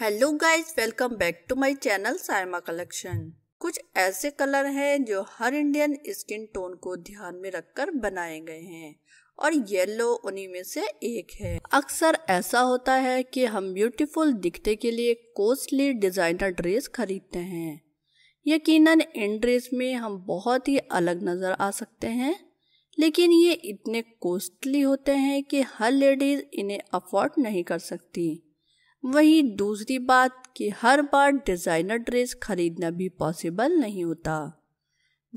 hello guys welcome back to my channel Saima collection कुछ ऐसे colour हैं जो हर इंडियन स्किन टोन को ध्यान में रखकर बनाए गए हैं और येलो उन्हीं में से एक है अक्सर ऐसा होता है कि हम ब्यूटीफुल दिखने के लिए कॉस्टली डिजाइनर ड्रेस खरीदते हैं यकीनन इन ड्रेस में हम बहुत ही अलग नज़र आ सकते हैं लेकिन ये इतने कॉस्टली होते हैं कि हर लेडीज़ इन्हें अफोर्ड नहीं कर सकती वहीं दूसरी बात कि हर बार डिज़ाइनर ड्रेस खरीदना भी पॉसिबल नहीं होता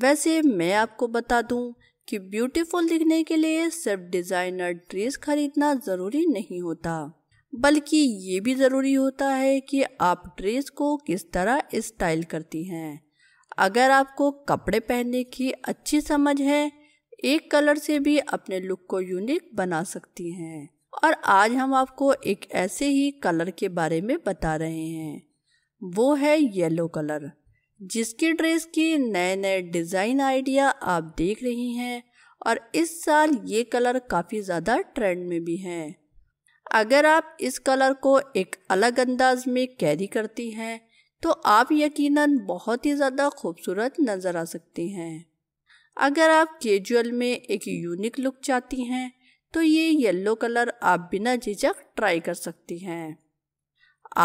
वैसे मैं आपको बता दूं कि ब्यूटीफुल दिखने के लिए सिर्फ डिज़ाइनर ड्रेस खरीदना ज़रूरी नहीं होता बल्कि ये भी ज़रूरी होता है कि आप ड्रेस को किस तरह स्टाइल करती हैं अगर आपको कपड़े पहनने की अच्छी समझ है एक कलर से भी अपने लुक को यूनिक बना सकती हैं और आज हम आपको एक ऐसे ही कलर के बारे में बता रहे हैं वो है येलो कलर जिसके ड्रेस के नए नए डिज़ाइन आइडिया आप देख रही हैं और इस साल ये कलर काफ़ी ज़्यादा ट्रेंड में भी हैं अगर आप इस कलर को एक अलग अंदाज में कैरी करती हैं तो आप यकीनन बहुत ही ज़्यादा खूबसूरत नज़र आ सकती हैं अगर आप केजुअल में एक यूनिक लुक चाहती हैं तो ये येलो कलर आप बिना झिझक ट्राई कर सकती हैं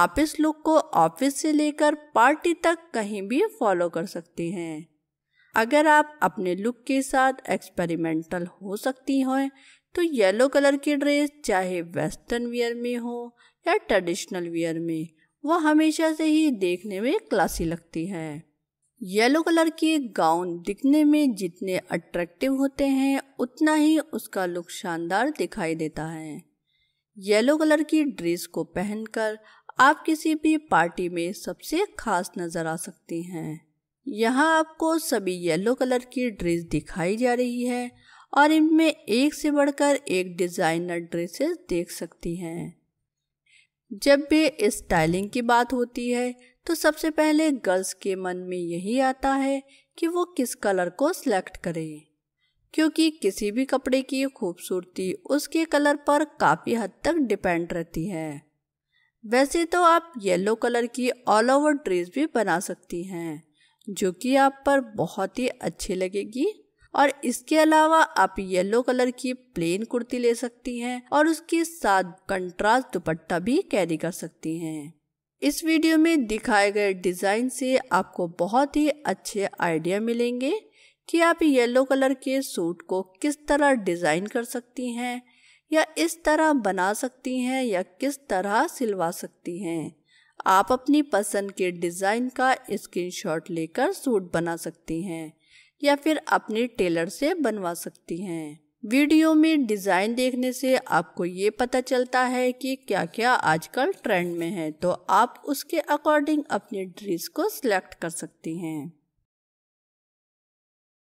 आप इस लुक को ऑफिस से लेकर पार्टी तक कहीं भी फॉलो कर सकती हैं अगर आप अपने लुक के साथ एक्सपेरिमेंटल हो सकती हैं तो येलो कलर की ड्रेस चाहे वेस्टर्न वियर में हो या ट्रेडिशनल वियर में वह हमेशा से ही देखने में क्लासी लगती है येलो कलर के गाउन दिखने में जितने अट्रैक्टिव होते हैं उतना ही उसका लुक शानदार दिखाई देता है येलो कलर की ड्रेस को पहनकर आप किसी भी पार्टी में सबसे खास नज़र आ सकती हैं यहाँ आपको सभी येलो कलर की ड्रेस दिखाई जा रही है और इनमें एक से बढ़कर एक डिज़ाइनर ड्रेसेस देख सकती हैं जब भी स्टाइलिंग की बात होती है तो सबसे पहले गर्ल्स के मन में यही आता है कि वो किस कलर को सिलेक्ट करें क्योंकि किसी भी कपड़े की खूबसूरती उसके कलर पर काफ़ी हद तक डिपेंड रहती है वैसे तो आप येलो कलर की ऑल ओवर ड्रेस भी बना सकती हैं जो कि आप पर बहुत ही अच्छी लगेगी और इसके अलावा आप येलो कलर की प्लेन कुर्ती ले सकती हैं और उसके साथ कंट्रास्ट दुपट्टा भी कैरी कर सकती हैं इस वीडियो में दिखाए गए डिज़ाइन से आपको बहुत ही अच्छे आइडिया मिलेंगे कि आप येलो कलर के सूट को किस तरह डिज़ाइन कर सकती हैं या इस तरह बना सकती हैं या किस तरह सिलवा सकती हैं आप अपनी पसंद के डिज़ाइन का स्क्रीनशॉट लेकर सूट बना सकती हैं या फिर अपने टेलर से बनवा सकती हैं वीडियो में डिज़ाइन देखने से आपको ये पता चलता है कि क्या क्या आजकल ट्रेंड में है तो आप उसके अकॉर्डिंग अपने ड्रेस को सिलेक्ट कर सकती हैं